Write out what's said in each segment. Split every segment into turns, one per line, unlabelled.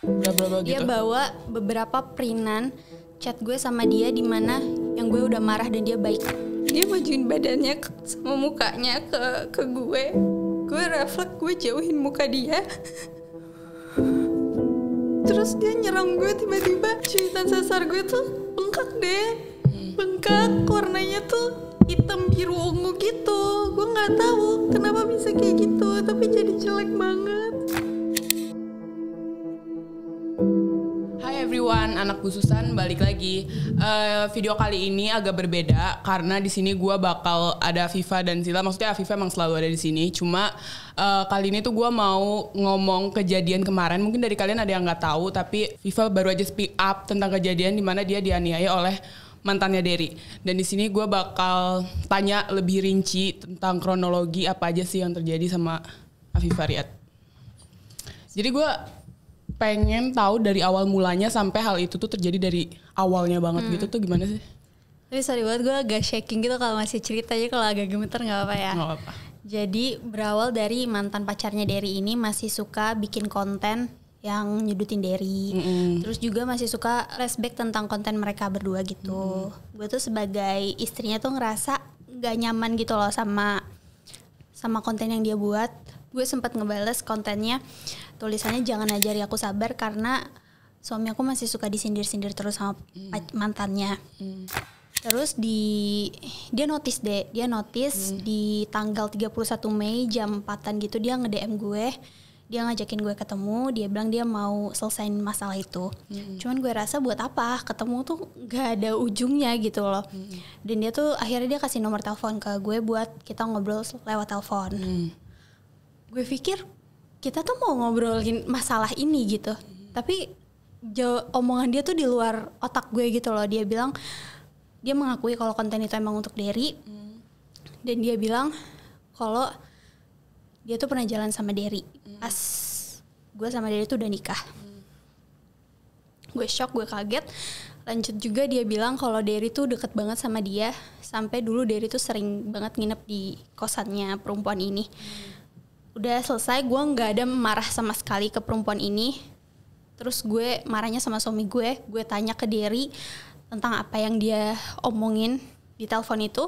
bla bla bla dia gitu.
bawa beberapa perinan chat gue sama dia di mana yang gue udah marah dan dia baik. Dia majuin badannya ke, sama mukanya ke ke gue. Gue refleks gue jauhin muka dia. Terus dia nyerang gue tiba-tiba cuitan sasar gue tuh bengkak deh. Bengkak warnanya tuh hitam biru ungu gitu. Gue nggak tahu kenapa bisa kayak gitu, tapi jadi jelek banget.
everyone, anak khususan balik lagi. Uh, video kali ini agak berbeda karena di sini gue bakal ada Viva dan Sila. Maksudnya Viva emang selalu ada di sini. Cuma uh, kali ini tuh gue mau ngomong kejadian kemarin. Mungkin dari kalian ada yang nggak tahu, tapi Viva baru aja speak up tentang kejadian di mana dia dianiaya oleh mantannya Derry. Dan di sini gue bakal tanya lebih rinci tentang kronologi apa aja sih yang terjadi sama Viva Riyad. Jadi gue pengen tahu dari awal mulanya sampai hal itu tuh terjadi dari awalnya banget hmm. gitu tuh gimana sih?
Tapi sorry banget gue agak shaking gitu kalau masih cerita aja kalau agak gemeter nggak apa ya. Gak apa. Jadi berawal dari mantan pacarnya Derry ini masih suka bikin konten yang nyudutin Derry. Mm -hmm. Terus juga masih suka respect tentang konten mereka berdua gitu. Mm. Gue tuh sebagai istrinya tuh ngerasa nggak nyaman gitu loh sama sama konten yang dia buat gue sempat ngebales kontennya tulisannya jangan ajari aku sabar karena suami aku masih suka disindir-sindir terus sama hmm. mantannya. hmm. Terus di dia notice deh, dia notice hmm. di tanggal 31 Mei jam 4-an gitu dia nge-DM gue. Dia ngajakin gue ketemu, dia bilang dia mau selesain masalah itu. Hmm. Cuman gue rasa buat apa? Ketemu tuh gak ada ujungnya gitu loh. Hmm. Dan dia tuh akhirnya dia kasih nomor telepon ke gue buat kita ngobrol lewat telepon. Hmm gue pikir kita tuh mau ngobrolin masalah ini gitu hmm. tapi jauh, omongan dia tuh di luar otak gue gitu loh dia bilang dia mengakui kalau konten itu emang untuk Derry hmm. dan dia bilang kalau dia tuh pernah jalan sama Derry hmm. pas gue sama Derry tuh udah nikah hmm. gue shock gue kaget lanjut juga dia bilang kalau Derry tuh deket banget sama dia sampai dulu Derry tuh sering banget nginep di kosannya perempuan ini hmm udah selesai gue nggak ada marah sama sekali ke perempuan ini terus gue marahnya sama suami gue gue tanya ke Derry tentang apa yang dia omongin di telepon itu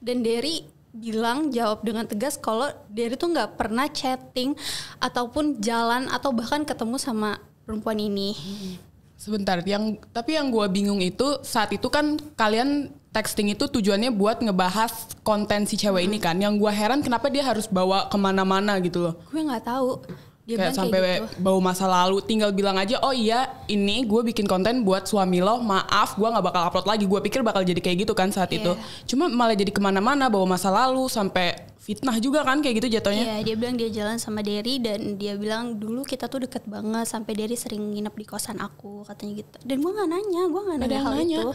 dan Derry bilang jawab dengan tegas kalau Derry tuh nggak pernah chatting ataupun jalan atau bahkan ketemu sama perempuan ini hmm.
sebentar yang tapi yang gue bingung itu saat itu kan kalian texting itu tujuannya buat ngebahas konten si cewek hmm. ini kan. Yang gue heran kenapa dia harus bawa kemana-mana gitu loh.
Gue nggak tahu. Dia kayak sampai kayak
gitu. bau masa lalu. Tinggal bilang aja, oh iya ini gue bikin konten buat suami lo. Maaf, gue nggak bakal upload lagi. Gue pikir bakal jadi kayak gitu kan saat yeah. itu. Iya. Cuma malah jadi kemana-mana bawa masa lalu sampai fitnah juga kan kayak gitu
jatuhnya. Iya, yeah, dia bilang dia jalan sama Derry dan dia bilang dulu kita tuh deket banget sampai Derry sering nginep di kosan aku katanya gitu. Dan gue nggak nanya, gue nggak nanya Padahal hal nanya. itu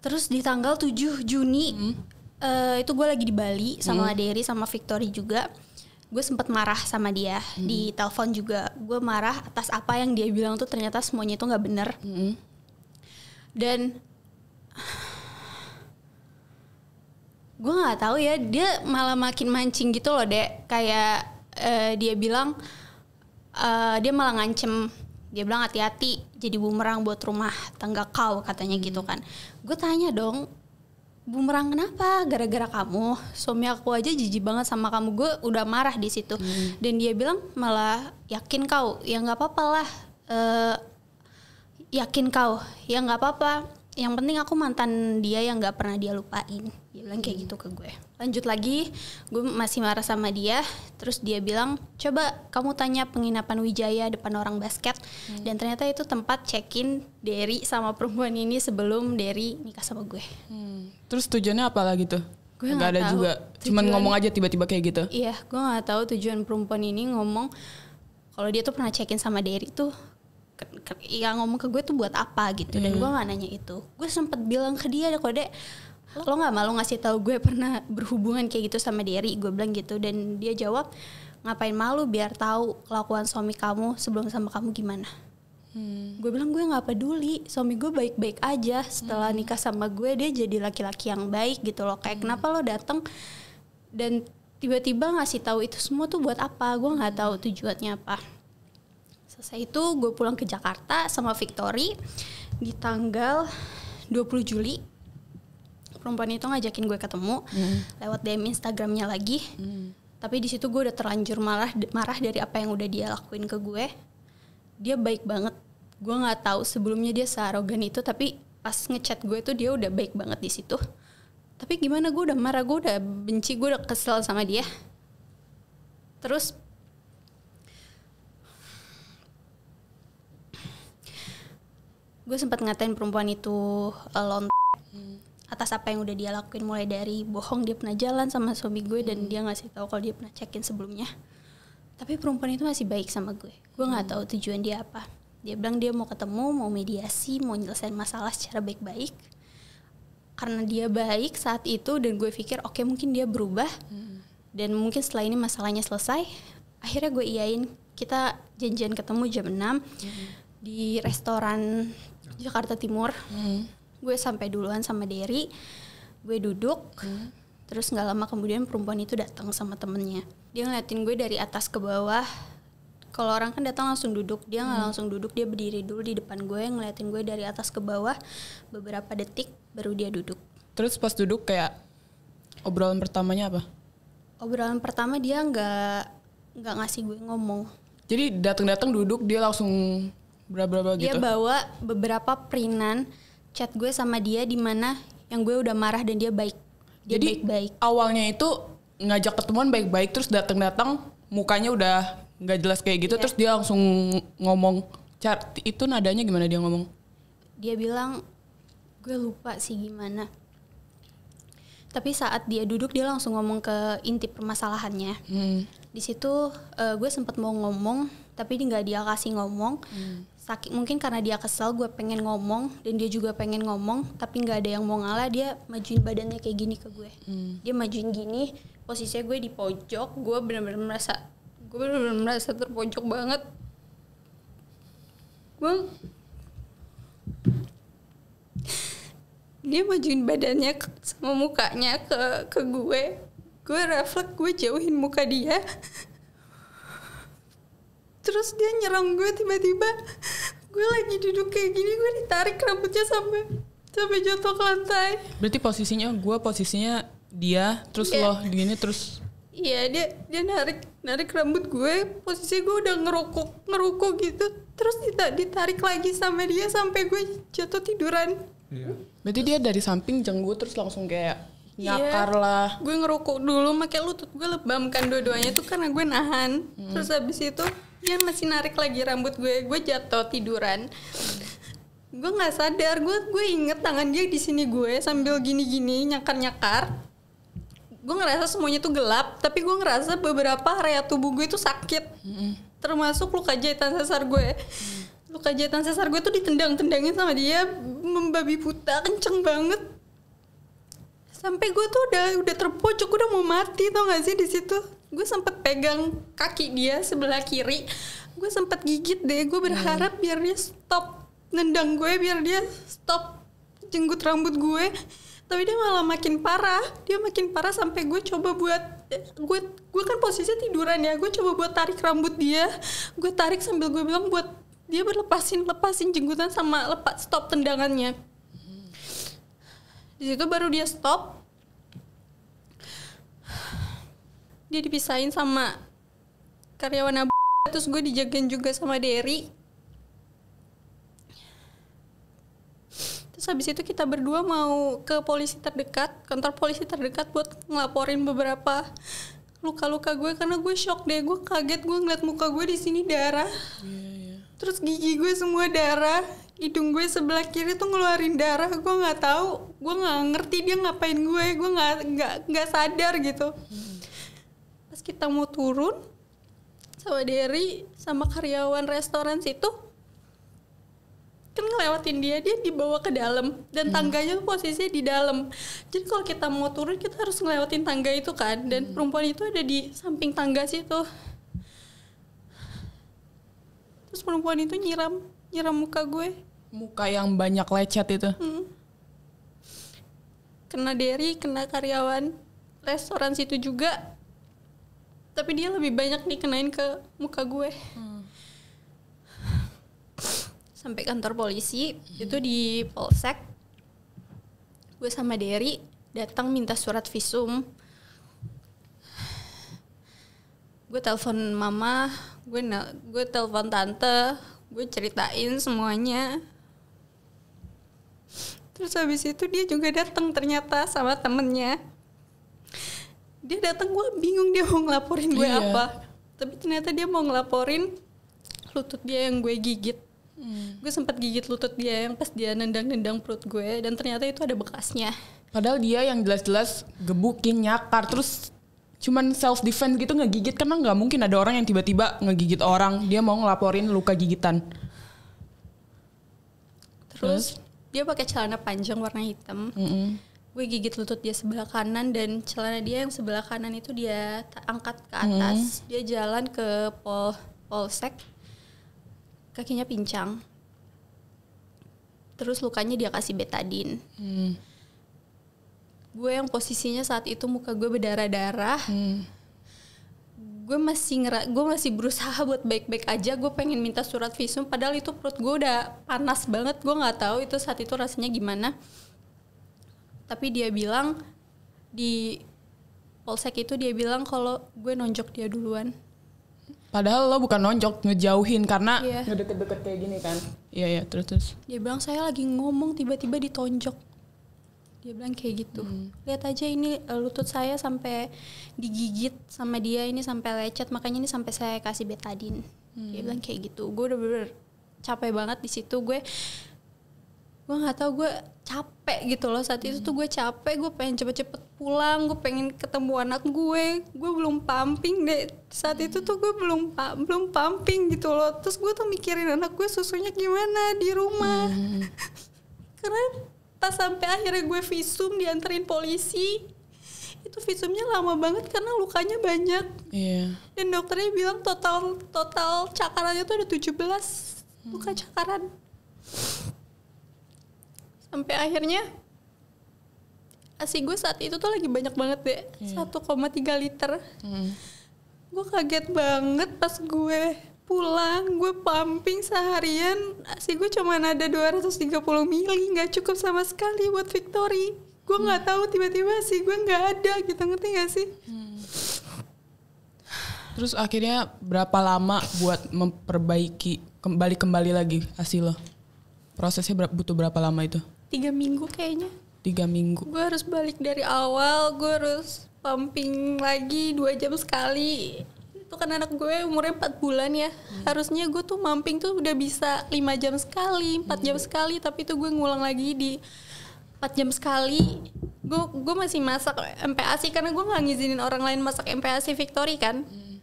Terus di tanggal 7 Juni hmm. uh, itu gue lagi di Bali sama hmm. Derry sama Victory juga. Gue sempat marah sama dia hmm. di telepon juga. Gue marah atas apa yang dia bilang tuh ternyata semuanya itu nggak bener. Hmm. Dan gue nggak tahu ya dia malah makin mancing gitu loh dek kayak uh, dia bilang uh, dia malah ngancem dia bilang hati-hati jadi bumerang buat rumah tangga kau katanya hmm. gitu kan gue tanya dong bumerang kenapa gara-gara kamu suami aku aja jijik banget sama kamu gue udah marah di situ hmm. dan dia bilang malah yakin kau ya nggak apa-apa lah uh, yakin kau ya nggak apa-apa yang penting aku mantan dia yang nggak pernah dia lupain dia bilang kayak gitu ke gue lanjut lagi gue masih marah sama dia terus dia bilang coba kamu tanya penginapan Wijaya depan orang basket hmm. dan ternyata itu tempat check-in Derry sama perempuan ini sebelum Derry nikah sama gue hmm.
terus tujuannya apa lagi tuh
gue gak ada tahu. juga tujuan, cuman ngomong aja
tiba-tiba kayak gitu
iya gue gak tahu tujuan perempuan ini ngomong kalau dia tuh pernah check-in sama Derry tuh yang ngomong ke gue tuh buat apa gitu hmm. dan gue nggak nanya itu gue sempet bilang ke dia ada kode lo nggak malu ngasih tahu gue pernah berhubungan kayak gitu sama Derry gue bilang gitu dan dia jawab ngapain malu biar tahu kelakuan suami kamu sebelum sama kamu gimana Hmm. Gue bilang gue nggak peduli, suami gue baik-baik aja. Setelah hmm. nikah sama gue dia jadi laki-laki yang baik gitu loh. Kayak hmm. kenapa lo datang dan tiba-tiba ngasih tahu itu semua tuh buat apa? Gue nggak tahu hmm. tujuannya apa. Selesai itu gue pulang ke Jakarta sama Victory di tanggal 20 Juli perempuan itu ngajakin gue ketemu hmm. lewat DM Instagramnya lagi hmm. tapi di situ gue udah terlanjur marah marah dari apa yang udah dia lakuin ke gue dia baik banget gue nggak tahu sebelumnya dia searogan itu tapi pas ngechat gue tuh dia udah baik banget di situ tapi gimana gue udah marah gue udah benci gue udah kesel sama dia terus gue sempat ngatain perempuan itu uh, atas apa yang udah dia lakuin mulai dari bohong dia pernah jalan sama suami gue dan hmm. dia ngasih tahu kalau dia pernah cekin sebelumnya tapi perempuan itu masih baik sama gue gue nggak hmm. tahu tujuan dia apa dia bilang dia mau ketemu mau mediasi mau nyelesain masalah secara baik-baik karena dia baik saat itu dan gue pikir oke okay, mungkin dia berubah hmm. dan mungkin setelah ini masalahnya selesai akhirnya gue iain kita janjian ketemu jam 6 hmm. di restoran Jakarta Timur hmm gue sampai duluan sama Derry gue duduk hmm. terus nggak lama kemudian perempuan itu datang sama temennya dia ngeliatin gue dari atas ke bawah kalau orang kan datang langsung duduk dia nggak hmm. langsung duduk dia berdiri dulu di depan gue ngeliatin gue dari atas ke bawah beberapa detik baru dia duduk
terus pas duduk kayak obrolan pertamanya apa
obrolan pertama dia nggak nggak ngasih gue ngomong
jadi datang-datang duduk dia langsung
berapa-berapa gitu dia bawa beberapa perinan chat gue sama dia di mana yang gue udah marah dan dia baik. Dia Jadi baik-baik. awalnya itu ngajak ketemuan
baik-baik terus datang-datang mukanya udah nggak jelas kayak gitu yeah. terus dia langsung ngomong chat itu nadanya gimana dia ngomong?
Dia bilang gue lupa sih gimana. Tapi saat dia duduk dia langsung ngomong ke inti permasalahannya. Hmm. Di situ uh, gue sempat mau ngomong tapi nggak dia kasih ngomong. Hmm saking mungkin karena dia kesel gue pengen ngomong dan dia juga pengen ngomong tapi nggak ada yang mau ngalah dia majuin badannya kayak gini ke gue hmm. dia majuin gini posisinya gue di pojok gue bener-bener merasa gue bener-bener merasa terpojok banget gue dia majuin badannya ke, sama mukanya ke ke gue gue refleks gue jauhin muka dia terus dia nyerang gue tiba-tiba gue lagi duduk kayak gini gue ditarik rambutnya sampai sampai jatuh ke lantai
berarti posisinya gue posisinya dia terus
yeah. loh gini terus iya yeah, dia dia narik narik rambut gue posisi gue udah ngerokok ngerokok gitu terus ditarik ditarik lagi sama dia sampai gue jatuh tiduran Iya.
Berarti dia dari samping jenggut terus langsung kayak Iya. nyakar yeah. lah
gue ngerokok dulu makanya lutut gue lebamkan kan dua-duanya tuh karena gue nahan hmm. terus habis itu dia masih narik lagi rambut gue gue jatuh tiduran gue nggak sadar gue gue inget tangan dia di sini gue sambil gini-gini nyakar-nyakar gue ngerasa semuanya tuh gelap tapi gue ngerasa beberapa area tubuh gue itu sakit hmm. termasuk luka jahitan sesar gue hmm luka jahitan sesar gue tuh ditendang-tendangin sama dia membabi buta kenceng banget sampai gue tuh udah udah terpojok udah mau mati tau gak sih di situ gue sempet pegang kaki dia sebelah kiri gue sempet gigit deh gue berharap hmm. biar dia stop nendang gue biar dia stop jenggut rambut gue tapi dia malah makin parah dia makin parah sampai gue coba buat gue eh, gue kan posisinya tiduran ya gue coba buat tarik rambut dia gue tarik sambil gue bilang buat dia berlepasin lepasin jenggutan sama lepas stop tendangannya di situ baru dia stop dia dipisahin sama karyawan abu terus gue dijagain juga sama Derry terus habis itu kita berdua mau ke polisi terdekat kantor polisi terdekat buat ngelaporin beberapa luka-luka gue karena gue shock deh gue kaget gue ngeliat muka gue di sini darah yeah, yeah. terus gigi gue semua darah hidung gue sebelah kiri tuh ngeluarin darah gue nggak tahu gue nggak ngerti dia ngapain gue gue nggak nggak nggak sadar gitu hmm. pas kita mau turun sama Derry sama karyawan restoran situ kan ngelewatin dia dia dibawa ke dalam dan hmm. tangganya tuh posisinya di dalam jadi kalau kita mau turun kita harus ngelewatin tangga itu kan dan hmm. perempuan itu ada di samping tangga situ terus perempuan itu nyiram nyiram muka gue muka
yang banyak lecet itu
hmm. kena Derry kena karyawan restoran situ juga tapi dia lebih banyak dikenain ke muka gue hmm. sampai kantor polisi hmm. itu di polsek gue sama Derry datang minta surat visum gue telepon mama gue gue telepon tante gue ceritain semuanya terus habis itu dia juga datang ternyata sama temennya dia datang gue bingung dia mau ngelaporin gue iya. apa tapi ternyata dia mau ngelaporin lutut dia yang gue gigit hmm. gue sempat gigit lutut dia yang pas dia nendang-nendang perut gue dan ternyata itu ada bekasnya
padahal dia yang jelas-jelas gebukin nyakar terus cuman self defense gitu ngegigit karena nggak mungkin ada orang yang tiba-tiba ngegigit orang dia mau ngelaporin luka gigitan terus,
terus? dia pakai celana panjang warna hitam. Mm -hmm. Gue gigit lutut dia sebelah kanan dan celana dia yang sebelah kanan itu dia angkat ke atas. Mm -hmm. Dia jalan ke pol polsek. Kakinya pincang. Terus lukanya dia kasih betadin. Mm. Gue yang posisinya saat itu muka gue berdarah-darah. Mm gue masih ngerak, gue masih berusaha buat baik-baik aja gue pengen minta surat visum padahal itu perut gue udah panas banget gue nggak tahu itu saat itu rasanya gimana tapi dia bilang di polsek itu dia bilang kalau gue nonjok dia duluan
Padahal lo bukan nonjok, ngejauhin karena yeah. Iya. deket-deket
kayak gini kan. Iya,
yeah, iya, yeah, terus terus.
Dia bilang saya lagi ngomong tiba-tiba ditonjok dia bilang kayak gitu hmm. lihat aja ini eh, lutut saya sampai digigit sama dia ini sampai lecet makanya ini sampai saya kasih betadin hmm. dia bilang kayak gitu gue udah bener, -bener capek banget di situ gue gue nggak tau gue capek gitu loh saat hmm. itu tuh hmm. gue capek gue pengen cepet-cepet pulang gue pengen ketemu anak gue gue belum pumping deh saat hmm. itu tuh gue belum belum pumping gitu loh terus gue tuh mikirin anak gue susunya gimana di rumah hmm. karena pas sampai akhirnya gue visum dianterin polisi itu visumnya lama banget karena lukanya banyak yeah. dan dokternya bilang total total cakarannya tuh ada 17 luka cakaran sampai akhirnya asi gue saat itu tuh lagi banyak banget deh yeah. 1,3 liter mm. gue kaget banget pas gue pulang gue pumping seharian sih gue cuma ada 230 mili nggak cukup sama sekali buat Victory gue hmm. nggak hmm. tahu tiba-tiba sih gue nggak ada gitu ngerti gak sih hmm.
terus akhirnya berapa lama buat memperbaiki kembali kembali lagi hasil lo prosesnya ber butuh berapa lama itu
tiga minggu kayaknya tiga minggu gue harus balik dari awal gue harus pumping lagi dua jam sekali itu kan anak gue umurnya 4 bulan ya hmm. harusnya gue tuh mamping tuh udah bisa 5 jam sekali 4 hmm. jam sekali tapi tuh gue ngulang lagi di 4 jam sekali gue gue masih masak MPASI karena gue nggak ngizinin orang lain masak MPASI Victory kan hmm.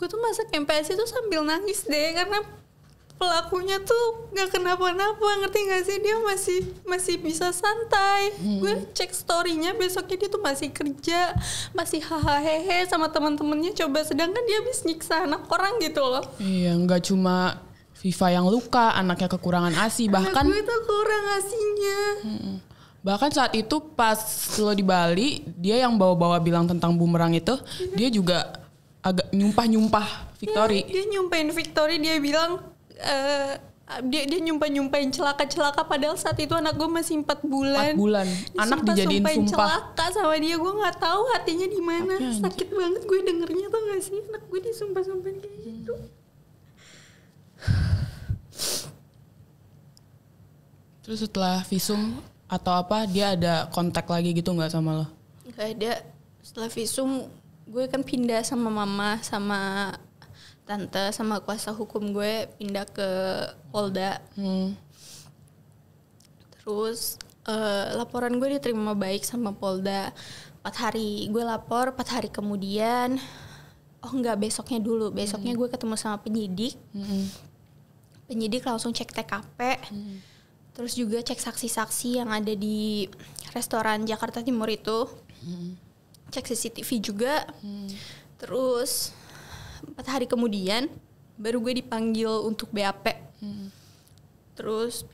gue tuh masak MPASI tuh sambil nangis deh karena pelakunya tuh nggak kenapa-napa ngerti nggak sih dia masih masih bisa santai hmm. gue cek storynya besoknya dia tuh masih kerja masih hahaha sama teman-temannya coba sedangkan dia habis nyiksa anak orang gitu loh
iya nggak cuma Viva yang luka anaknya kekurangan asi bahkan Anak gue
tuh kurang asinya hmm.
bahkan saat itu pas lo di Bali dia yang bawa-bawa bilang tentang bumerang itu
iya. dia juga agak nyumpah-nyumpah Victory. Ya, dia nyumpahin Victory dia bilang Eh, dia dia nyumpah nyumpahin celaka celaka padahal saat itu anak gue masih empat bulan 4 bulan dia anak dijadiin sumpah celaka sama dia gue nggak tahu hatinya di mana sakit banget gue dengernya tuh gak sih anak gue disumpah sumpahin kayak gitu
terus setelah visum atau apa dia ada kontak lagi gitu nggak sama lo
nggak ada setelah visum gue kan pindah sama mama sama tante sama kuasa hukum gue pindah ke Polda. Hmm. Terus uh, laporan gue diterima baik sama Polda. Empat hari gue lapor, empat hari kemudian, oh enggak besoknya dulu, besoknya hmm. gue ketemu sama penyidik. Hmm. Penyidik langsung cek TKP. Hmm. Terus juga cek saksi-saksi yang ada di restoran Jakarta Timur itu. Hmm. Cek CCTV juga. Hmm. Terus empat hari kemudian baru gue dipanggil untuk BAP hmm. terus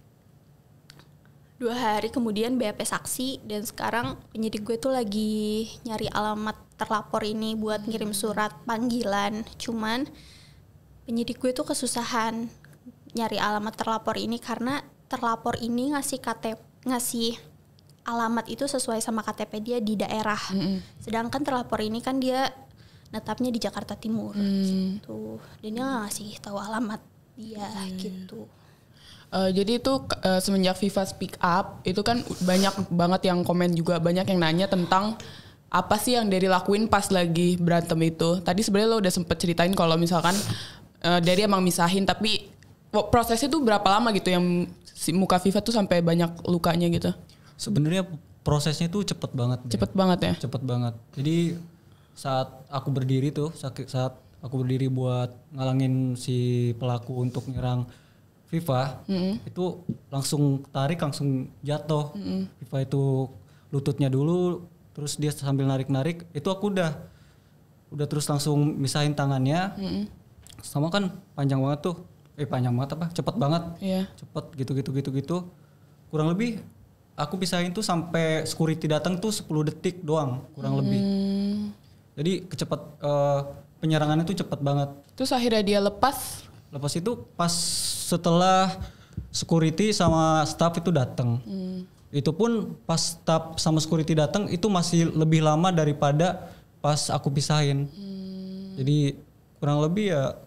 dua hari kemudian BAP saksi dan sekarang penyidik gue tuh lagi nyari alamat terlapor ini buat hmm. ngirim surat panggilan cuman penyidik gue tuh kesusahan nyari alamat terlapor ini karena terlapor ini ngasih KTP ngasih alamat itu sesuai sama KTP dia di daerah. Mm -hmm. Sedangkan terlapor ini kan dia netapnya di Jakarta Timur hmm. gitu dan dia nggak ngasih tahu alamat dia hmm. gitu
Uh, jadi itu uh, semenjak Viva Speak Up itu kan banyak banget yang komen juga banyak yang nanya tentang apa sih yang dari lakuin pas lagi berantem itu. Tadi sebenarnya lo udah sempet ceritain kalau misalkan uh, eh, dari emang misahin tapi prosesnya tuh berapa lama gitu yang si muka Viva tuh sampai banyak lukanya gitu?
Sebenarnya prosesnya tuh cepet banget. Cepet ya.
banget ya? Cepet banget.
Jadi saat aku berdiri tuh saat aku berdiri buat ngalangin si pelaku untuk nyerang Fifa mm -hmm. itu langsung tarik langsung jatuh mm -hmm. Viva itu lututnya dulu terus dia sambil narik-narik itu aku udah udah terus langsung misahin tangannya mm -hmm. sama kan panjang banget tuh eh panjang banget apa cepet banget yeah. cepet gitu gitu gitu gitu kurang lebih aku pisahin tuh sampai security datang tuh 10 detik doang kurang mm -hmm. lebih jadi kecepat uh, penyerangannya itu cepat banget.
Terus akhirnya dia lepas?
Lepas itu pas setelah security sama staff itu datang. Hmm. Itu pun pas staff sama security datang itu masih lebih lama daripada pas aku pisahin. Hmm. Jadi kurang lebih ya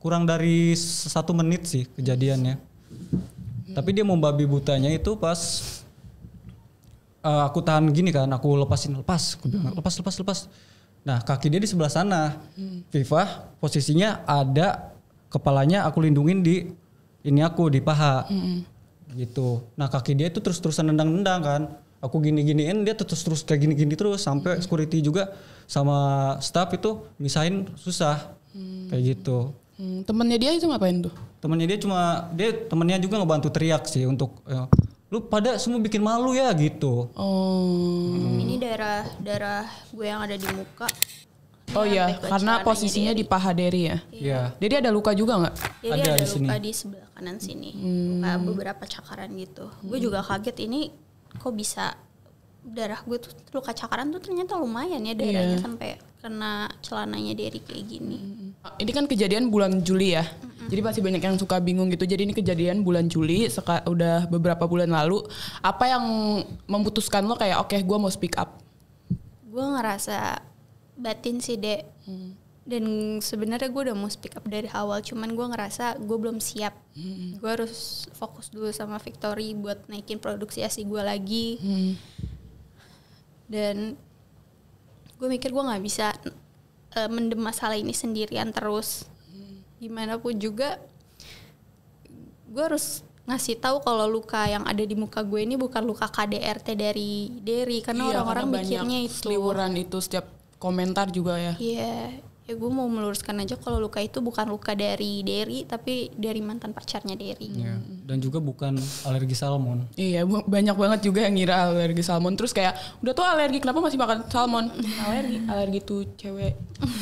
kurang dari satu menit sih kejadiannya. Hmm. Tapi dia mau membabi butanya itu pas uh, aku tahan gini kan, aku lepasin lepas, aku bilang, lepas lepas lepas. lepas Nah kaki dia di sebelah sana. Hmm. Viva posisinya ada kepalanya aku lindungin di ini aku di paha. Hmm. Gitu. Nah kaki dia itu terus-terusan nendang-nendang kan. Aku gini-giniin dia terus-terus kayak gini-gini terus sampai hmm. security juga sama staff itu misahin susah. Hmm. Kayak gitu.
Hmm, temennya dia itu ngapain tuh?
Temennya dia cuma dia temennya juga ngebantu teriak sih untuk ya, lu pada semua bikin malu ya gitu.
Oh. Ini daerah daerah gue yang ada di muka. Oh ya karena posisinya di
paha Derry ya. Iya. Jadi ada luka juga nggak? Jadi ada, ada di luka di
sebelah kanan sini, hmm. luka beberapa cakaran gitu. Hmm. Gue juga kaget ini kok bisa darah gue tuh luka cakaran tuh ternyata lumayan ya darahnya yeah. sampai kena celananya Derry kayak gini. Hmm.
Ini kan kejadian bulan Juli ya. Hmm jadi pasti banyak yang suka bingung gitu. Jadi ini kejadian bulan Juli, seka, udah beberapa bulan lalu. Apa yang memutuskan lo kayak oke okay, gue mau speak up?
Gue ngerasa batin sih dek. Hmm. Dan sebenarnya gue udah mau speak up dari awal, cuman gue ngerasa gue belum siap. Hmm. Gue harus fokus dulu sama Victory buat naikin produksi asli gue lagi. Hmm. Dan gue mikir gue nggak bisa uh, mendem masalah ini sendirian terus gimana pun juga gue harus ngasih tahu kalau luka yang ada di muka gue ini bukan luka KDRT dari Derry karena iya, orang-orang iya, mikirnya
itu liburan itu setiap komentar juga
ya iya yeah. ya gue mau meluruskan aja kalau luka itu bukan luka dari Derry tapi dari mantan pacarnya Derry yeah.
dan juga bukan alergi salmon iya banyak banget juga yang ngira alergi salmon terus kayak udah tuh alergi kenapa masih makan salmon alergi alergi tuh cewek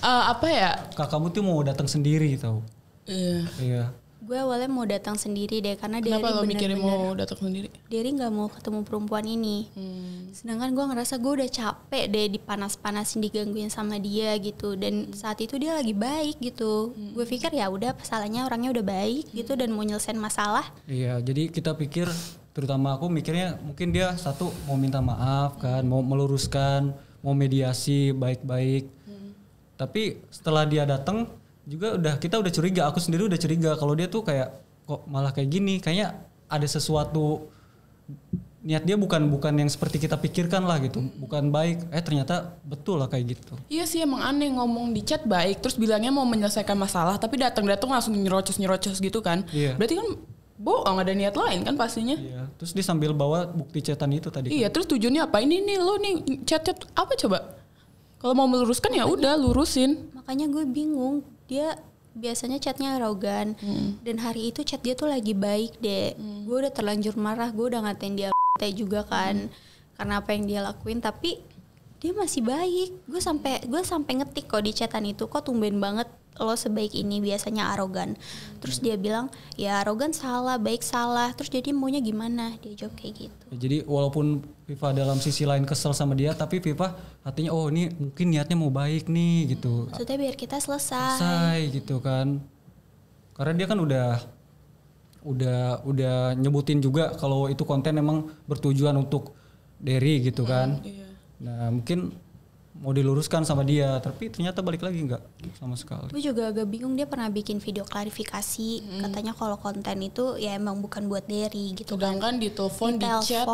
uh, apa ya?
Kakakmu tuh mau datang sendiri tau?
Iya. Iya. Gue awalnya mau datang sendiri deh karena Kenapa Derry lo mikirin mau datang sendiri? Derry nggak mau ketemu perempuan ini. Hmm. Sedangkan gue ngerasa gue udah capek deh dipanas-panasin digangguin sama dia gitu dan hmm. saat itu dia lagi baik gitu. Hmm. Gue pikir ya udah masalahnya orangnya udah baik hmm. gitu dan mau nyelesain masalah.
Iya, jadi kita pikir terutama aku mikirnya mungkin dia satu mau minta maaf kan, mau meluruskan, mau mediasi baik-baik tapi setelah dia datang juga udah kita udah curiga aku sendiri udah curiga kalau dia tuh kayak kok malah kayak gini kayaknya ada sesuatu niat dia bukan bukan yang seperti kita pikirkan lah gitu hmm. bukan baik eh ternyata betul lah kayak gitu
iya sih emang aneh ngomong di chat baik terus bilangnya mau menyelesaikan masalah tapi datang datang langsung nyerocos nyerocos gitu kan iya. berarti kan bohong ada niat lain kan pastinya iya. terus dia sambil bawa bukti chatan itu tadi iya kan? terus tujuannya apa ini nih lo nih chat chat apa coba kalau mau meluruskan ya udah lurusin
makanya gue bingung dia biasanya chatnya arogan hmm. dan hari itu chat dia tuh lagi baik deh hmm. gue udah terlanjur marah gue udah ngatain dia juga kan hmm. karena apa yang dia lakuin tapi dia masih baik gue sampai gue sampai ngetik kok di chatan itu kok tumben banget lo sebaik ini biasanya arogan terus dia bilang ya arogan salah baik salah terus jadi maunya gimana dia jawab kayak gitu
ya, jadi walaupun Viva dalam sisi lain kesel sama dia tapi Viva hatinya oh ini mungkin niatnya mau baik nih gitu
maksudnya biar kita selesai selesai
gitu kan karena dia kan udah udah udah nyebutin juga kalau itu konten emang bertujuan untuk Derry gitu kan iya Nah mungkin mau diluruskan sama dia tapi ternyata balik lagi nggak sama sekali. Gue
juga agak bingung dia pernah bikin video klarifikasi hmm. katanya kalau konten itu ya emang bukan buat Derry gitu kan. Sedangkan kan. di telepon di, di chat.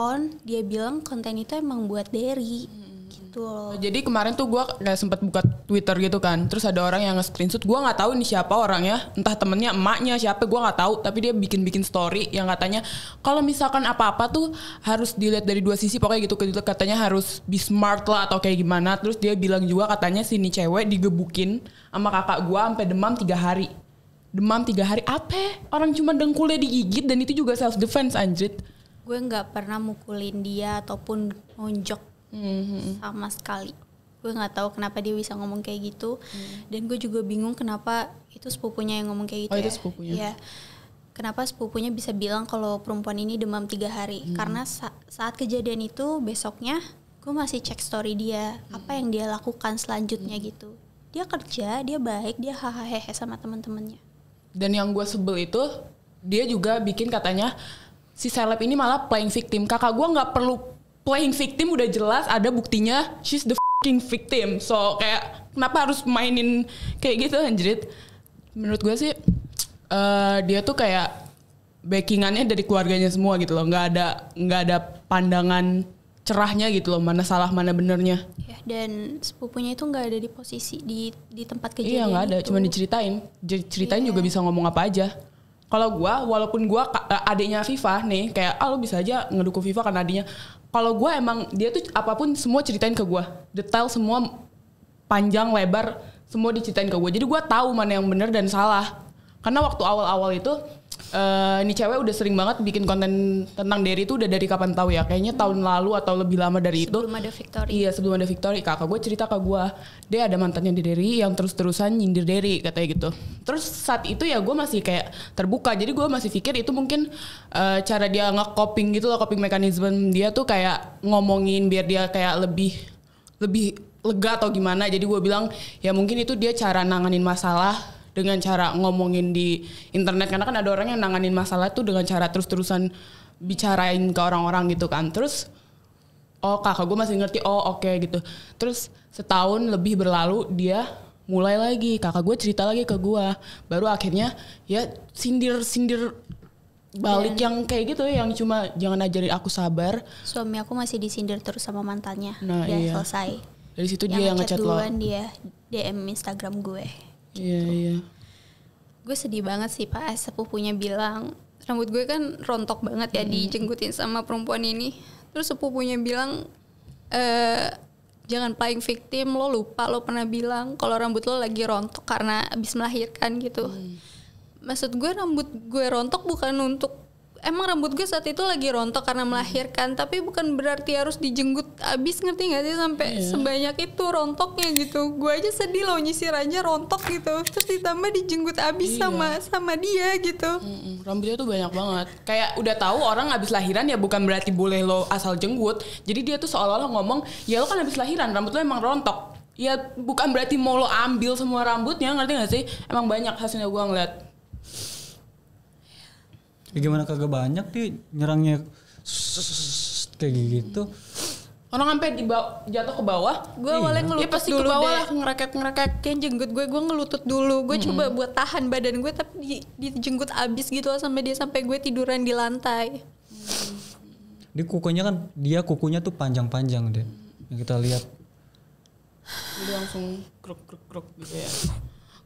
dia bilang konten itu emang buat Derry. Hmm Betul. Jadi
kemarin tuh gue kayak sempet buka Twitter gitu kan. Terus ada orang yang nge-screenshot. Gue nggak tahu ini siapa orangnya. Entah temennya, emaknya, siapa. Gue nggak tahu. Tapi dia bikin-bikin story yang katanya. Kalau misalkan apa-apa tuh harus dilihat dari dua sisi. Pokoknya gitu. Katanya harus be smart lah atau kayak gimana. Terus dia bilang juga katanya sini cewek digebukin sama kakak gue sampai demam tiga hari. Demam tiga hari apa? Orang cuma dengkulnya digigit dan itu juga self defense anjrit.
Gue nggak pernah mukulin dia ataupun nonjok mm-hmm. sama sekali gue nggak tahu kenapa dia bisa ngomong kayak gitu mm. dan gue juga bingung kenapa itu sepupunya yang ngomong kayak gitu oh, ya. itu sepupunya ya kenapa sepupunya bisa bilang kalau perempuan ini demam tiga hari hmm. karena sa saat kejadian itu besoknya gue masih cek story dia hmm. apa mm. yang dia lakukan selanjutnya hmm. gitu dia kerja dia baik dia hahaha sama teman-temannya
dan yang gue sebel itu dia juga bikin katanya si seleb ini malah playing victim kakak gue nggak perlu playing victim udah jelas ada buktinya she's the fucking victim so kayak kenapa harus mainin kayak gitu anjrit menurut gue sih uh, dia tuh kayak backingannya dari keluarganya semua gitu loh nggak ada nggak ada pandangan
cerahnya gitu
loh mana salah mana benernya
ya, dan sepupunya itu nggak ada di posisi di di tempat kejadian iya nggak ada itu. cuma
diceritain ceritain yeah. juga bisa ngomong apa aja kalau gue walaupun gue eh, adiknya Viva nih kayak ah lo bisa aja ngedukung Viva karena adiknya kalau gue emang dia tuh apapun semua ceritain ke gue detail semua panjang lebar semua diceritain ke gue jadi gue tahu mana yang benar dan salah karena waktu awal-awal itu uh, ini cewek udah sering banget bikin konten tentang Derry itu udah dari kapan tahu ya kayaknya tahun lalu atau lebih lama dari sebelum itu sebelum ada Victory iya sebelum ada Victory kakak gue cerita ke gue dia ada mantannya di Derry yang terus terusan nyindir Derry katanya gitu terus saat itu ya gue masih kayak terbuka jadi gue masih pikir itu mungkin uh, cara dia nge-coping gitu loh coping mekanisme dia tuh kayak ngomongin biar dia kayak lebih lebih lega atau gimana jadi gue bilang ya mungkin itu dia cara nanganin masalah dengan cara ngomongin di internet karena kan ada orang yang nanganin masalah tuh dengan cara terus-terusan bicarain ke orang-orang gitu kan terus oh kakak gue masih ngerti oh oke okay, gitu terus setahun lebih berlalu dia mulai lagi kakak gue cerita lagi ke gue baru akhirnya ya sindir sindir balik yeah. yang kayak gitu yang cuma jangan ajarin aku sabar
suami aku masih disindir terus sama mantannya nah, dia iya. selesai
dari situ yang dia yang ngechat lo
dia DM Instagram gue Iya, gitu. iya. Gue sedih banget sih pas sepupunya bilang rambut gue kan rontok banget ya mm. dijenggutin sama perempuan ini. Terus sepupunya bilang e, jangan playing victim, lo lupa lo pernah bilang kalau rambut lo lagi rontok karena abis melahirkan gitu. Mm. Maksud gue rambut gue rontok bukan untuk emang rambut gue saat itu lagi rontok karena melahirkan tapi bukan berarti harus dijenggut abis ngerti gak sih sampai yeah. sebanyak itu rontoknya gitu gue aja sedih loh nyisir aja rontok gitu terus ditambah dijenggut abis yeah.
sama sama dia gitu mm rambutnya tuh banyak banget kayak udah tahu orang abis lahiran ya bukan berarti boleh lo asal jenggut jadi dia tuh seolah-olah ngomong ya lo kan abis lahiran rambut lo emang rontok ya bukan berarti mau lo ambil semua rambutnya ngerti gak sih emang banyak hasilnya gue ngeliat
ya gimana kagak banyak dia nyerangnya
kayak gitu orang sampai di jatuh ke bawah gue iya. awalnya ngelutut ya, pasti dulu ke bawah deh. ngerekek ngerekek kayak jenggot gue gue ngelutut dulu gue hmm. coba buat tahan badan gue tapi di, di jenggot abis gitu lah sampai dia sampai gue tiduran di lantai
di kukunya kan dia kukunya tuh panjang-panjang deh yang kita lihat
dia langsung kruk kruk kruk gitu ya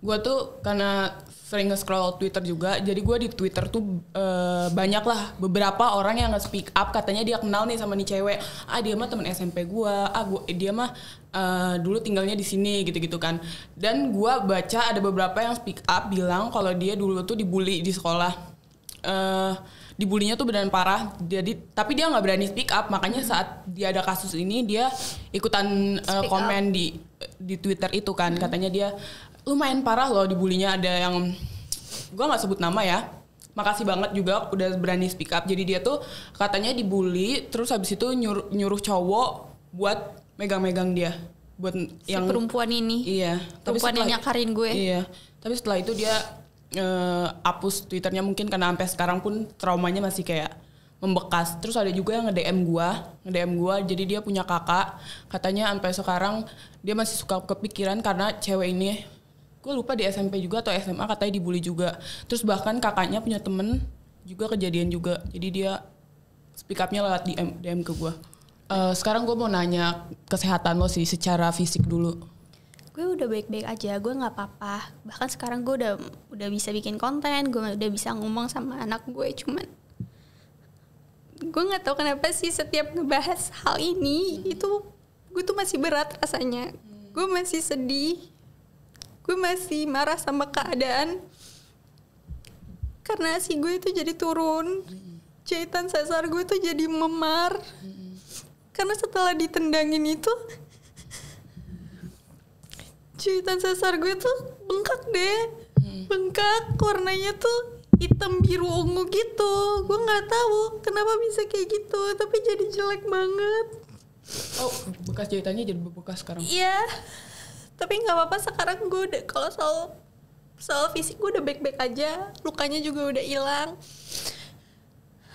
gue tuh karena sering nge-scroll Twitter juga, jadi gue di Twitter tuh e, eh, banyak lah beberapa orang yang nge-speak up katanya dia kenal nih sama nih cewek, ah dia mah temen SMP gue, ah gua, eh, dia mah uh, dulu tinggalnya di sini gitu-gitu kan. Dan gue baca ada beberapa yang speak up bilang kalau dia dulu tuh dibully di sekolah. Uh, eh, dibulinya tuh beneran parah jadi tapi dia nggak berani speak up makanya saat dia ada kasus ini dia ikutan uh, komen up. di di Twitter itu kan hmm. katanya dia lumayan parah loh dibulinya ada yang gue nggak sebut nama ya makasih banget juga udah berani speak up jadi dia tuh katanya dibully terus habis itu nyuruh nyuruh cowok buat megang-megang dia buat si yang perempuan ini iya perempuan tapi yang nyakarin gue iya tapi setelah itu dia uh, hapus twitternya mungkin karena sampai sekarang pun traumanya masih kayak membekas terus ada juga yang nge DM gua nge DM gua jadi dia punya kakak katanya sampai sekarang dia masih suka kepikiran karena cewek ini gue lupa di SMP juga atau SMA katanya dibully juga terus bahkan kakaknya punya temen juga kejadian juga jadi dia speak upnya lewat DM DM ke gue uh, sekarang gue mau nanya kesehatan lo sih secara fisik dulu
gue udah baik-baik aja gue nggak apa-apa bahkan sekarang gue udah udah bisa bikin konten gue udah bisa ngomong sama anak gue cuman gue nggak tahu kenapa sih setiap ngebahas hal ini hmm. itu gue tuh masih berat rasanya hmm. gue masih sedih gue masih marah sama keadaan karena si gue itu jadi turun jahitan sesar gue itu jadi memar karena setelah ditendangin itu jahitan sesar gue itu bengkak deh bengkak warnanya tuh hitam biru ungu gitu gue nggak tahu kenapa bisa kayak gitu tapi jadi jelek banget oh bekas jahitannya jadi bekas sekarang iya yeah tapi nggak apa-apa sekarang gue udah kalau soal soal fisik gue udah baik-baik aja lukanya juga udah hilang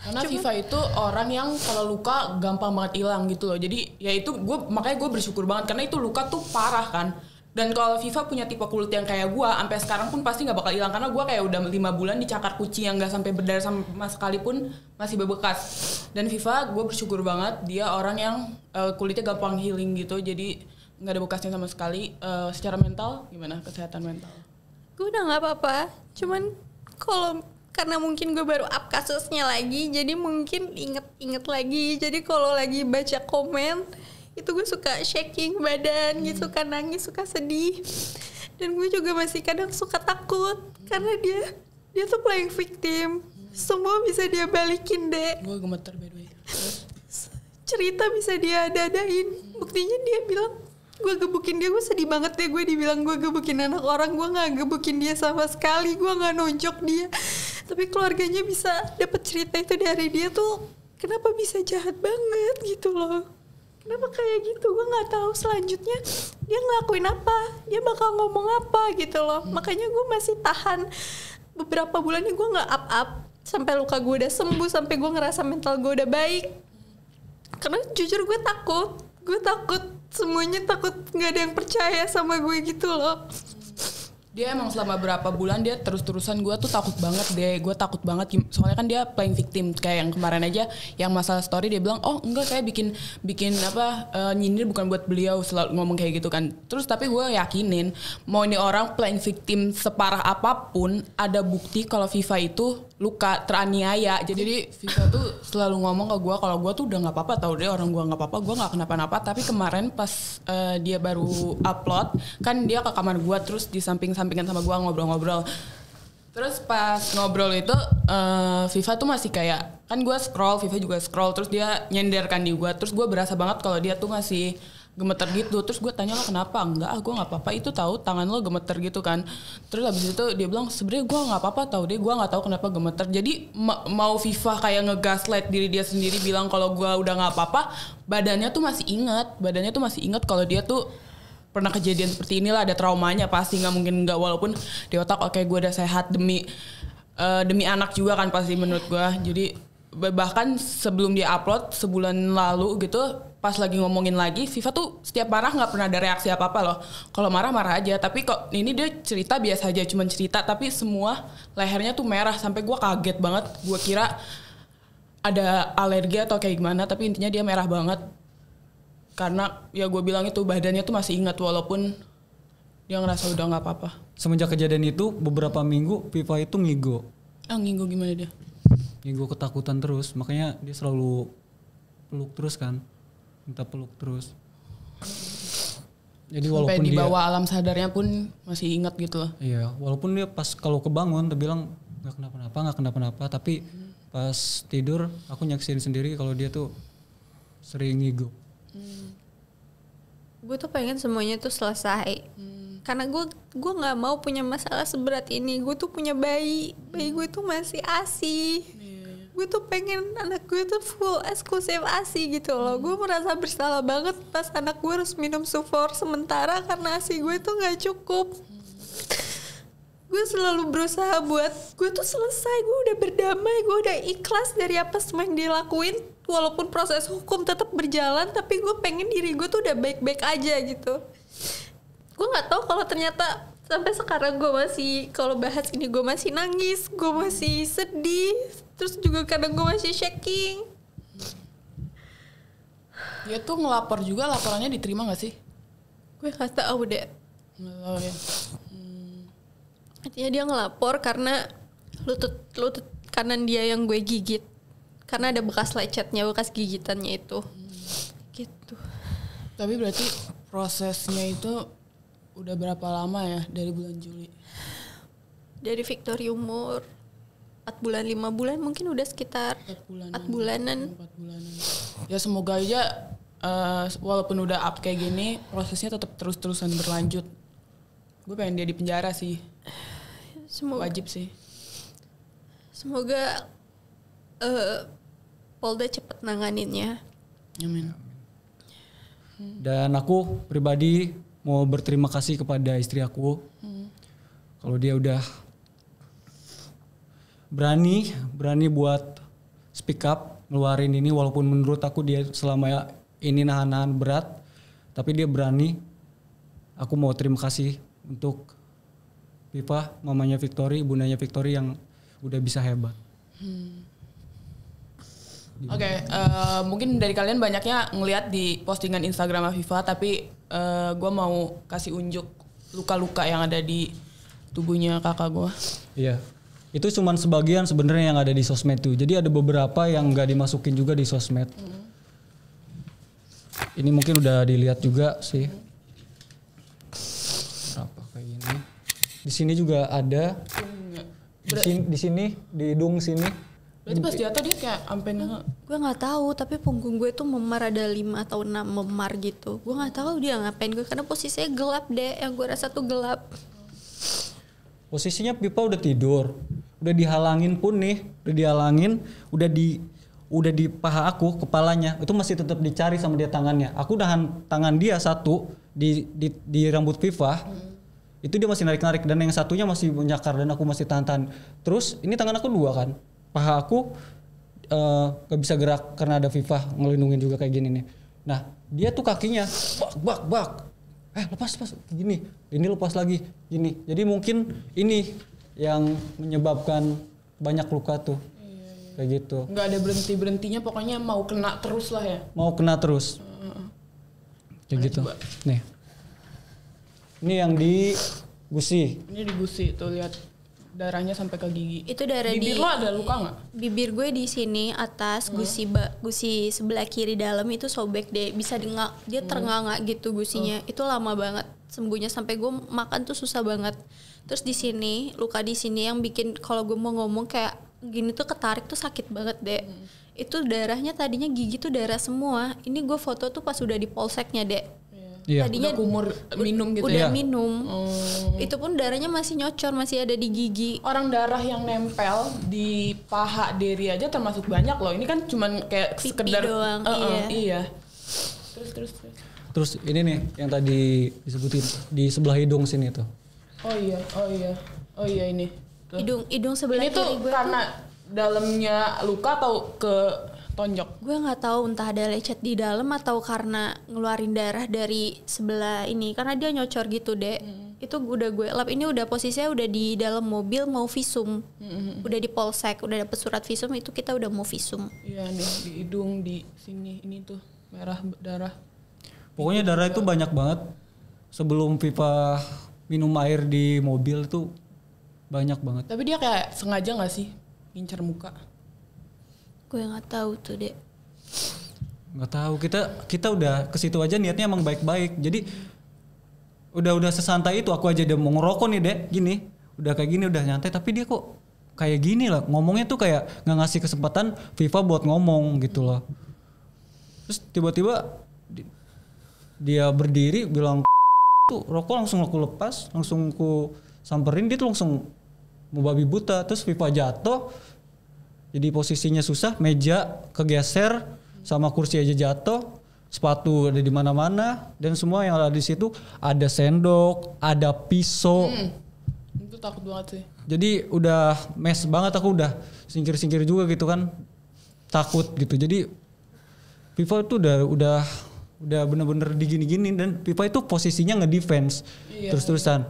karena Cuma, Viva itu orang yang
kalau luka gampang banget hilang gitu loh jadi ya itu gue makanya gue bersyukur banget karena itu luka tuh parah kan dan kalau Viva punya tipe kulit yang kayak gue sampai sekarang pun pasti nggak bakal hilang karena gue kayak udah lima bulan dicakar kucing yang nggak sampai berdarah sama sekali pun masih bebekas dan Viva gue bersyukur banget dia orang yang uh, kulitnya gampang healing gitu jadi nggak ada bekasnya sama sekali uh, secara mental gimana kesehatan mental
gue udah nggak apa-apa cuman kalau karena mungkin gue baru up kasusnya lagi jadi mungkin inget-inget lagi jadi kalau lagi baca komen itu gue suka shaking badan gitu, hmm. gitu kan nangis suka sedih dan gue juga masih kadang suka takut hmm. karena dia dia tuh playing victim semua bisa dia balikin deh gue gemeter by the way cerita bisa dia ada-adain buktinya dia bilang gue gebukin dia gue sedih banget deh ya. gue dibilang gue gebukin anak orang gue nggak gebukin dia sama sekali gue nggak nonjok dia tapi keluarganya bisa dapat cerita itu dari dia tuh kenapa bisa jahat banget gitu loh kenapa kayak gitu gue nggak tahu selanjutnya dia ngelakuin apa dia bakal ngomong apa gitu loh makanya gue masih tahan beberapa bulannya gue nggak up up sampai luka gue udah sembuh sampai gue ngerasa mental gue udah baik karena jujur gue takut gue takut semuanya takut nggak ada yang
percaya sama gue gitu loh dia emang selama berapa bulan dia terus-terusan gue tuh takut banget deh gue takut banget soalnya kan dia playing victim kayak yang kemarin aja yang masalah story dia bilang oh enggak saya bikin bikin apa uh, nyindir bukan buat beliau selalu ngomong kayak gitu kan terus tapi gue yakinin mau ini orang playing victim separah apapun ada bukti kalau Fifa itu luka teraniaya jadi, jadi Viva tuh selalu ngomong ke gue kalau gue tuh udah nggak apa-apa tau deh orang gue nggak apa-apa gue nggak kenapa-napa tapi kemarin pas uh, dia baru upload kan dia ke kamar gue terus di samping sampingan sama gue ngobrol-ngobrol terus pas ngobrol itu uh, Viva tuh masih kayak kan gue scroll Viva juga scroll terus dia nyenderkan di gue terus gue berasa banget kalau dia tuh ngasih gemeter gitu terus gue tanya lo kenapa enggak ah gue nggak apa-apa itu tahu tangan lo gemeter gitu kan terus abis itu dia bilang sebenarnya gue nggak apa-apa tahu deh gue nggak tahu kenapa gemeter jadi ma mau Viva kayak ngegaslight diri dia sendiri bilang kalau gue udah nggak apa-apa badannya tuh masih ingat badannya tuh masih ingat kalau dia tuh pernah kejadian seperti inilah ada traumanya pasti nggak mungkin nggak walaupun di otak oke okay, gue udah sehat demi uh, demi anak juga kan pasti menurut gue jadi bahkan sebelum dia upload sebulan lalu gitu pas lagi ngomongin lagi Viva tuh setiap marah nggak pernah ada reaksi apa apa loh kalau marah marah aja tapi kok ini dia cerita biasa aja cuman cerita tapi semua lehernya tuh merah sampai gue kaget banget gue kira ada alergi atau kayak gimana tapi intinya dia merah banget karena ya gue bilang itu badannya tuh masih ingat walaupun dia ngerasa udah nggak apa-apa.
Semenjak kejadian itu beberapa minggu Pipa itu ngigo.
Ah ngigo gimana dia?
Ngigo ketakutan terus, makanya dia selalu peluk terus kan, minta peluk terus. Jadi walaupun di bawah
dia, alam sadarnya pun masih ingat gitu loh.
Iya, walaupun dia pas kalau kebangun dia bilang nggak kenapa-napa, nggak kenapa-napa, tapi hmm. pas tidur aku nyaksiin sendiri kalau dia tuh sering ngigo
hmm. gue tuh pengen semuanya tuh selesai hmm. karena gue gue nggak mau punya masalah seberat ini gue tuh punya bayi bayi gue tuh masih asi iya. gue tuh pengen anak gue tuh full eksklusif asi gitu loh hmm. gue merasa bersalah banget pas anak gue harus minum sufor sementara karena asi gue tuh nggak cukup hmm gue selalu berusaha buat gue tuh selesai gue udah berdamai gue udah ikhlas dari apa semua yang dia walaupun proses hukum tetap berjalan tapi gue pengen diri gue tuh udah baik-baik aja gitu gue nggak tahu kalau ternyata sampai sekarang gue masih kalau bahas ini gue masih nangis gue masih sedih terus juga kadang gue masih shaking dia tuh ngelapor juga laporannya diterima gak sih gue kata tahu deh
oh, ya hmm
ya dia ngelapor karena lutut lutut kanan dia yang gue gigit karena ada bekas lecetnya bekas gigitannya itu hmm. gitu tapi berarti
prosesnya itu udah berapa lama ya dari bulan Juli
dari Victoria umur 4 bulan 5 bulan mungkin udah sekitar 4 bulanan. 4 bulanan. 4 bulanan.
Ya semoga aja uh, walaupun udah up kayak gini prosesnya tetap terus-terusan berlanjut. Gue pengen dia di penjara sih semoga wajib sih
semoga uh, Polda cepet nanganinnya amin
dan aku pribadi mau berterima kasih kepada istri aku hmm. kalau dia udah berani berani buat speak up ngeluarin ini walaupun menurut aku dia selama ini nahan-nahan berat tapi dia berani aku mau terima kasih untuk Viva, mamanya Victory, bundanya Victory yang udah bisa hebat. Hmm. Oke, okay, uh, eh,
mungkin dari kalian banyaknya ngelihat di postingan Instagram Viva, tapi uh, eh, gue mau kasih unjuk luka-luka yang ada di tubuhnya kakak gue.
Iya, itu cuma sebagian sebenarnya yang ada di sosmed tuh. Jadi ada beberapa yang nggak dimasukin juga di sosmed. Hmm. Ini mungkin udah dilihat juga sih. Hmm Di sini juga ada.
Iya. Di
sini, di sini, di hidung sini. Berarti pas
jatuh dia kayak sampai Gue nggak tahu, tapi punggung gue tuh memar ada lima atau enam memar gitu. Gue nggak tahu dia ngapain gue karena posisinya gelap deh. Yang gue rasa tuh gelap.
Posisinya Pipa udah tidur, udah dihalangin pun nih, udah dihalangin, udah di udah di paha aku kepalanya itu masih tetap dicari sama dia tangannya. Aku udah tangan dia satu di di, di rambut Pipa. Hmm itu dia masih narik-narik dan yang satunya masih menyakar dan aku masih tahan-tahan terus ini tangan aku dua kan paha aku uh, bisa gerak karena ada Viva ngelindungin juga kayak gini nih nah dia tuh kakinya bak bak bak eh lepas lepas gini ini lepas lagi gini jadi mungkin ini yang menyebabkan banyak luka tuh iya, iya, iya. kayak gitu
nggak ada berhenti berhentinya pokoknya mau kena terus lah ya
mau kena terus kayak gitu nih ini yang di gusi.
Ini di gusi tuh lihat darahnya sampai ke gigi. Itu darah bibir di lo ada luka nggak?
Bibir gue di sini atas hmm. gusi ba, gusi sebelah kiri dalam itu sobek deh, bisa dengak dia hmm. ternganga gitu gusinya. Hmm. Itu lama banget sembuhnya sampai gue makan tuh susah banget. Terus di sini luka di sini yang bikin kalau gue mau ngomong kayak gini tuh ketarik tuh sakit banget deh. Hmm. Itu darahnya tadinya gigi tuh darah semua. Ini gue foto tuh pas udah di polseknya deh Iya. Tadinya udah kumur
minum gitu udah ya. Udah
minum. Hmm. Itu pun darahnya masih nyocor, masih ada di gigi. Orang darah
yang nempel di paha Derry aja termasuk banyak loh. Ini kan cuman kayak Pipi sekedar doang. Uh -uh, iya. iya. Terus terus terus.
Terus ini nih yang tadi disebutin di sebelah hidung sini tuh.
Oh iya, oh iya. Oh iya ini. Tuh. Hidung hidung
sebelah ini tuh karena tuh. dalamnya luka atau ke tonjok. Gue nggak tahu entah ada lecet di dalam atau karena ngeluarin darah dari sebelah ini karena dia nyocor gitu deh. Hmm. Itu udah gue lap ini udah posisinya udah di dalam mobil mau visum, hmm. udah di polsek, udah dapet surat visum itu kita udah mau visum. Iya nih di hidung di sini ini tuh merah darah.
Pokoknya darah itu banyak banget. Sebelum pipa minum air di mobil tuh banyak banget.
Tapi dia kayak sengaja nggak sih ngincer muka? gue nggak tahu tuh dek
nggak tahu kita kita udah ke situ aja niatnya emang baik-baik jadi udah udah sesantai itu aku aja udah mau ngerokok nih dek gini udah kayak gini udah nyantai tapi dia kok kayak gini lah ngomongnya tuh kayak nggak ngasih kesempatan FIFA buat ngomong gitu loh terus tiba-tiba dia berdiri bilang tuh rokok langsung aku lepas langsung ku samperin dia tuh langsung mau babi buta terus FIFA jatuh jadi posisinya susah meja kegeser sama kursi aja jatuh sepatu ada di mana-mana dan semua yang ada di situ ada sendok ada pisau
hmm. itu takut banget sih
jadi udah mes banget aku udah singkir-singkir juga gitu kan takut gitu jadi Pipa itu udah udah udah bener-bener digini-gini dan Pipa itu posisinya ngedefense
iya, terus-terusan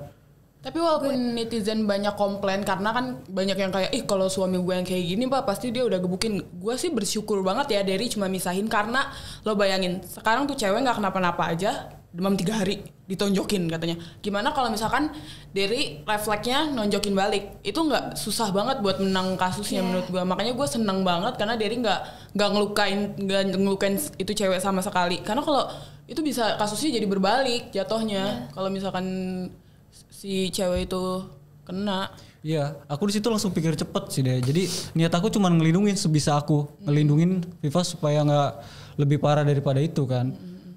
tapi walaupun gue, netizen banyak komplain karena kan banyak yang kayak ih kalau suami gue yang kayak gini Pak pasti dia udah gebukin. Gue sih bersyukur banget ya dari cuma misahin karena lo bayangin sekarang tuh cewek nggak kenapa-napa aja demam tiga hari ditonjokin katanya gimana kalau misalkan dari refleksnya nonjokin balik itu nggak susah banget buat menang kasusnya yeah. menurut gue makanya gue seneng banget karena dari nggak nggak ngelukain nggak ngelukain itu cewek sama sekali karena kalau itu bisa kasusnya jadi berbalik jatohnya yeah. kalau misalkan si cewek itu kena.
Iya, aku di situ langsung pikir cepet sih deh. Jadi niat aku cuma ngelindungin sebisa aku, ngelindungin Viva supaya nggak lebih parah daripada itu kan.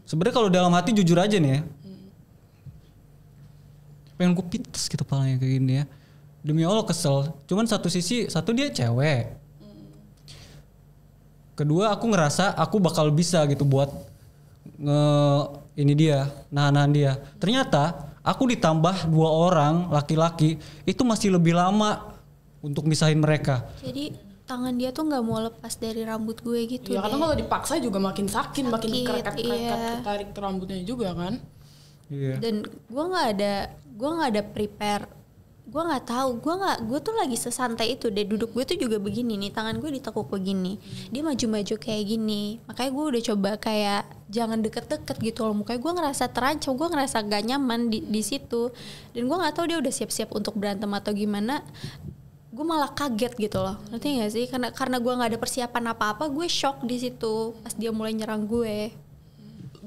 Sebenarnya kalau dalam hati jujur aja nih ya. Pengen gue gitu palanya kayak gini ya. Demi Allah kesel. Cuman satu sisi, satu dia cewek. Kedua aku ngerasa aku bakal bisa gitu buat nge ini dia, nahan-nahan dia. Ternyata aku ditambah dua orang laki-laki itu masih lebih lama untuk misahin mereka.
Jadi tangan dia tuh nggak mau lepas dari rambut gue gitu. Ya karena kalau dipaksa juga makin sakit, sakit makin kerekat iya. tarik rambutnya juga kan. Iya. Dan gue nggak ada gue nggak ada prepare gue nggak tahu gue nggak gue tuh lagi sesantai itu deh duduk gue tuh juga begini nih tangan gue ditekuk begini dia maju-maju kayak gini makanya gue udah coba kayak jangan deket-deket gitu loh mukanya gue ngerasa terancam gue ngerasa gak nyaman di di situ dan gue nggak tahu dia udah siap-siap untuk berantem atau gimana gue malah kaget gitu loh nanti gak sih karena karena gue nggak ada persiapan apa-apa gue shock di situ pas dia mulai nyerang gue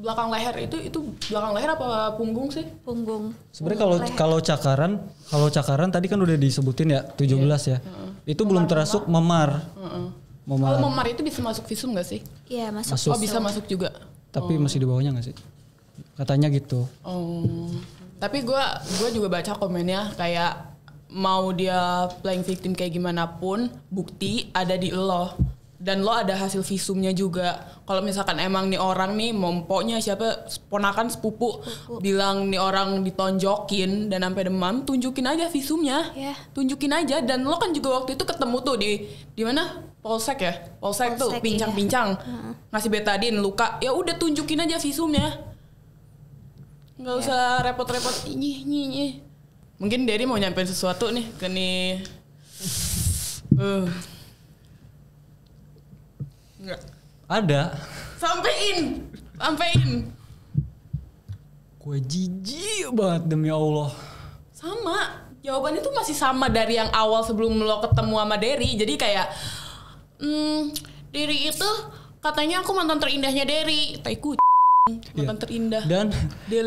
belakang leher itu itu
belakang leher apa punggung sih?
Punggung. Sebenarnya kalau kalau
cakaran, kalau cakaran tadi kan udah disebutin ya 17 yeah. ya. Mm -hmm. Itu memar, belum termasuk memar. memar. Mm -hmm. memar. Kalau memar
itu bisa masuk visum gak sih? Iya, masuk. masuk. Oh, bisa masuk juga. Tapi oh. masih
di bawahnya gak sih? Katanya gitu.
Oh. Tapi gue gue juga baca komennya kayak mau dia playing victim kayak gimana pun bukti ada di lo dan lo ada hasil visumnya juga. Kalau misalkan emang nih orang nih mempoknya siapa ponakan sepupu, sepupu. bilang nih orang ditonjokin dan sampai demam, tunjukin aja visumnya. Yeah. Tunjukin aja dan lo kan juga waktu itu ketemu tuh di di mana? Polsek ya? Polsek, Polsek tuh pincang-pincang. Iya. Ngasih betadin luka. Ya udah tunjukin aja visumnya. nggak yeah. usah repot-repot ini- nyih nyih. Mungkin Derry mau nyampein sesuatu nih ke nih. Eh. Enggak. Ada. Sampein. Sampein. Gue jijik
banget demi Allah.
Sama. Jawabannya tuh masih sama dari yang awal sebelum lo ketemu sama Derry. Jadi kayak hmm, Derry itu katanya aku mantan terindahnya Derry. Taiku iya. mantan ya. terindah. Dan dia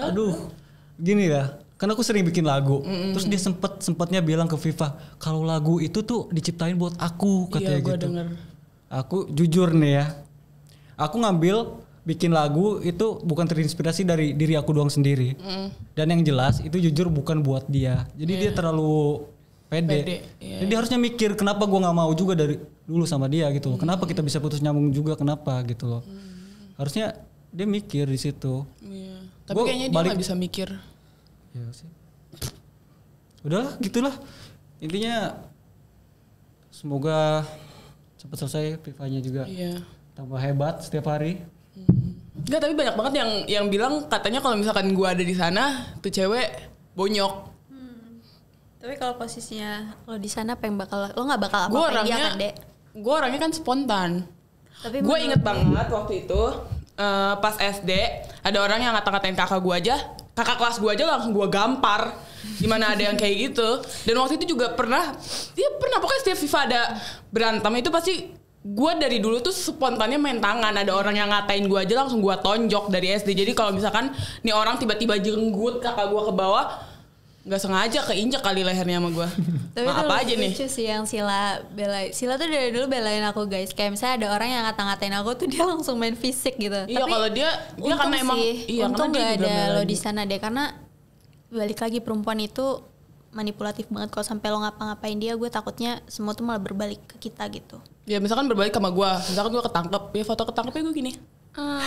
aduh.
Gini ya. Karena aku sering bikin lagu. Mm -hmm. Terus dia sempet sempetnya bilang ke Viva, kalau lagu itu tuh diciptain buat aku katanya iya, gua gitu. Denger aku jujur nih ya aku ngambil bikin lagu itu bukan terinspirasi dari diri aku doang sendiri mm. dan yang jelas itu jujur bukan buat dia jadi yeah. dia iya. terlalu pede, pede yeah. jadi harusnya mikir kenapa gue nggak mau juga dari dulu sama dia gitu loh kenapa mm. kita bisa putus nyambung juga kenapa gitu loh mm. harusnya dia mikir di situ yeah. tapi gua kayaknya dia nggak bisa mikir ya sih udahlah gitulah intinya semoga cepat selesai pipanya juga iya. tambah hebat setiap hari
hmm. Enggak, tapi banyak banget yang yang bilang katanya kalau misalkan gue ada di sana tuh cewek bonyok hmm.
tapi kalau posisinya lo di sana pengen bakal lo nggak bakal apa-apa orangnya, kan dek gue orangnya kan spontan tapi gue inget banget
waktu itu uh, pas SD ada orang yang ngata-ngatain kakak gue aja kakak kelas gue aja langsung gue gampar Gimana ada yang kayak gitu. Dan waktu itu juga pernah, dia ya pernah pokoknya setiap FIFA ada berantem itu pasti gue dari dulu tuh spontannya main tangan ada orang yang ngatain gue aja langsung gue tonjok dari SD jadi kalau misalkan nih orang tiba-tiba jenggut kakak gue ke bawah nggak sengaja keinjak kali lehernya sama gue. Tapi nah, apa aja nih?
sih yang Sila bela. Sila tuh dari dulu belain aku guys. Kayak misalnya ada orang yang ngata-ngatain aku tuh dia langsung main fisik gitu. Iya kalau dia dia karena sih, emang iya untung karena gak ada lo di sana deh karena balik lagi perempuan itu manipulatif banget kalau sampai lo ngapa-ngapain dia gue takutnya semua tuh malah berbalik ke kita gitu
ya misalkan berbalik sama gue misalkan gue ketangkep ya foto ketangkepnya gue gini ah.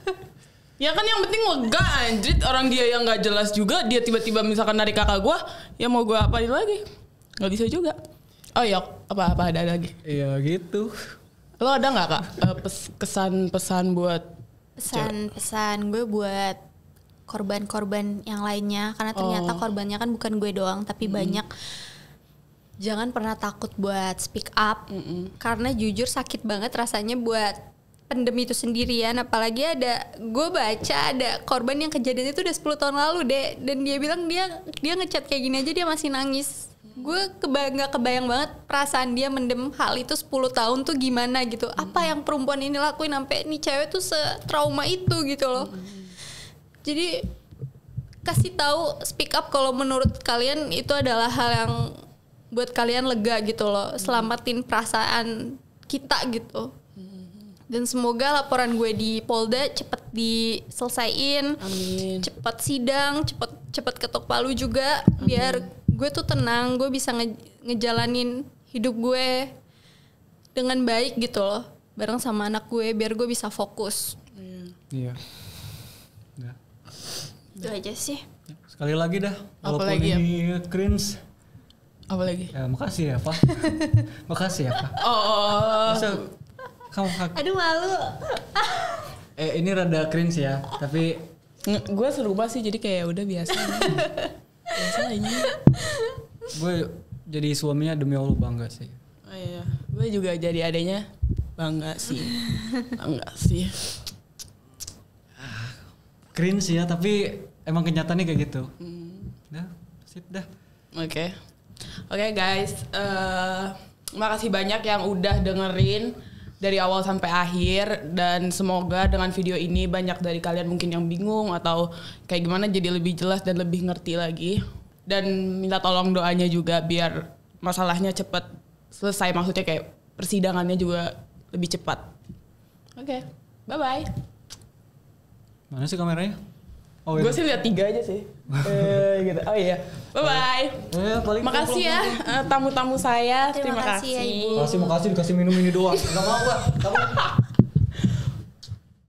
ya kan yang penting lega anjrit orang dia yang nggak jelas juga dia tiba-tiba misalkan narik kakak gue ya mau gue apain lagi nggak bisa juga oh ya apa apa ada lagi iya gitu lo ada nggak kak eh, kesan pesan buat
pesan pesan gue buat korban-korban yang lainnya karena ternyata oh. korbannya kan bukan gue doang tapi mm. banyak jangan pernah takut buat speak up mm -mm. karena jujur sakit banget rasanya buat pendem itu sendirian apalagi ada gue baca ada korban yang kejadian itu udah 10 tahun lalu deh dan dia bilang dia dia ngechat kayak gini aja dia masih nangis mm. gue keba gak kebayang banget perasaan dia mendem hal itu 10 tahun tuh gimana gitu apa mm. yang perempuan ini lakuin sampai nih cewek tuh trauma itu gitu loh mm -hmm jadi kasih tahu speak up kalau menurut kalian itu adalah hal yang buat kalian lega gitu loh. Hmm. Selamatin perasaan kita gitu. Hmm. Dan semoga laporan gue di Polda cepet diselesain, cepet sidang, cepet cepet ketok palu juga, Amin. biar gue tuh tenang, gue bisa nge ngejalanin hidup gue dengan baik gitu loh, bareng sama anak gue, biar gue bisa fokus. Iya. iya. Itu aja sih.
Sekali lagi dah, walaupun Apalagi ya? ini ya? cringe. lagi Ya, makasih ya, Pak. makasih ya, Pak.
Oh. oh. oh, oh. Masa,
kamu, Aduh malu. eh, ini rada cringe ya, tapi
gue serupa sih jadi kayak udah biasa. biasa aja.
Gue jadi suaminya demi Allah bangga sih.
Oh iya, gue juga jadi adanya bangga sih. Bangga sih sih ya tapi emang
kenyataannya kayak gitu hmm.
sip dah oke oke guys uh, makasih banyak yang udah dengerin dari awal sampai akhir dan semoga dengan video ini banyak dari kalian mungkin yang bingung atau kayak gimana jadi lebih jelas dan lebih ngerti lagi dan minta tolong doanya juga biar masalahnya cepat selesai maksudnya kayak persidangannya juga lebih cepat. Oke, okay. bye bye.
Mana sih kameranya? Oh, gue sih lihat tiga
aja sih. eh, gitu. Oh iya. Bye bye. Eh, paling makasih ya eh, tamu-tamu saya. Terima, Terima kasih. Ya, Ibu. Terima kasih,
makasih dikasih minum ini doang. Enggak mau gua.
Kamu